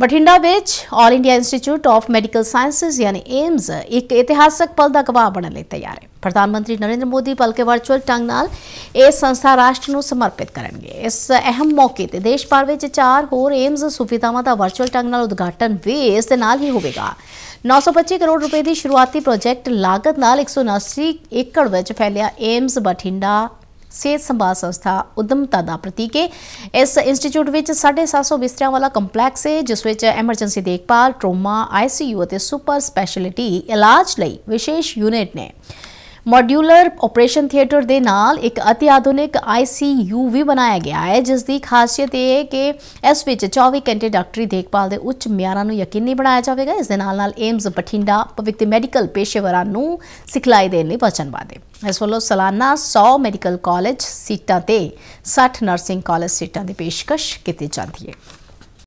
ਬਠਿੰਡਾ ਵਿੱਚ 올 India institute of medical sciences ਯਾਨੀ AIIMS ਇੱਕ ਇਤਿਹਾਸਕ ਪਲ ਦਾ ਗਵਾਹ ਬਣਨ ਲਈ ਤਿਆਰ ਹੈ ਪ੍ਰਧਾਨ ਮੰਤਰੀ ਨਰਿੰਦਰ ਮੋਦੀ ਬਲਕਿ ਵਰਚੁਅਲ ਟੰਗ ਨਾਲ ਇਹ ਸੰਸਥਾ ਰਾਸ਼ਟਰ ਨੂੰ ਸਮਰਪਿਤ ਕਰਨਗੇ ਇਸ ਅਹਿਮ ਮੌਕੇ ਤੇ ਦੇਸ਼ ਭਰ ਵਿੱਚ ਚਾਰ ਹੋਰ ਏਮਸ ਸੁਵਿਧਾਵਾਂ ਦਾ ਵਰਚੁਅਲ ਟੰਗ ਨਾਲ ਉਦਘਾਟਨ ਵੀ ਇਸ ਦੇ ਨਾਲ ਹੀ ਹੋਵੇਗਾ 925 ਕਰੋੜ ਰੁਪਏ ਦੀ ਸ਼ੁਰੂਆਤੀ ਪ੍ਰੋਜੈਕਟ ਲਾਗਤ ਨਾਲ 179 ਏਕੜ ਵਿੱਚ ਫੈਲਿਆ ਏਮਸ ਬਠਿੰਡਾ ਸਿਹਤ ਸੰਭਾਲ ਸੰਸਥਾ ਉਦਮਤਾ ਦਾ ਪ੍ਰਤੀਕ ਹੈ ਇਸ ਇੰਸਟੀਚਿਊਟ ਵਿੱਚ 750 ਬਿਸਤਰਿਆਂ ਵਾਲਾ ਕੰਪਲੈਕਸ ਹੈ ਜਿਸ ਵਿੱਚ ਐਮਰਜੈਂਸੀ ਦੇਖਭਾਲ ਟਰੋਮਾ ਆਈਸੀਯੂ ਅਤੇ ਸੁਪਰ ਸਪੈਸ਼ਲਿਟੀ ਇਲਾਜ ਲਈ ਵਿਸ਼ੇਸ਼ ਯੂਨਿਟ ਨੇ ਮੋਡਿਊਲਰ ਆਪਰੇਸ਼ਨ ਥੀਏਟਰ ਦੇ ਨਾਲ ਇੱਕ ਅਤਿ ਆਧੁਨਿਕ ਆਈਸੀਯੂ ਵੀ ਬਣਾਇਆ ਗਿਆ ਹੈ ਜਿਸ ਦੀ ਖਾਸੀਅਤ ਇਹ ਹੈ ਕਿ ਇਸ ਵਿੱਚ 24 ਘੰਟੇ ਡਾਕਟਰੀ ਦੇਖਭਾਲ ਦੇ ਉੱਚ ਮਿਆਰਾਂ ਨੂੰ ਯਕੀਨੀ ਬਣਾਇਆ ਜਾਵੇਗਾ ਇਸ ਦੇ ਨਾਲ ਨਾਲ ਏਮਸ ਬਠਿੰਡਾ ਭਵਿੱਖ ਦੇ ਮੈਡੀਕਲ ਪੇਸ਼ੇਵਰਾਂ ਨੂੰ ਸਿਖਲਾਈ ਦੇਣ ਲਈ ਵਚਨਬੱਧ ਹੈ ਇਸ ਵੱਲੋਂ ਸਾਲਾਨਾ 100 ਮੈਡੀਕਲ ਕਾਲਜ ਸੀਟਾਂ ਤੇ 60 ਨਰਸਿੰਗ ਕਾਲਜ ਸੀਟਾਂ ਦੀ ਪੇਸ਼ਕਸ਼ ਕੀਤੀ ਜਾਂਦੀ ਹੈ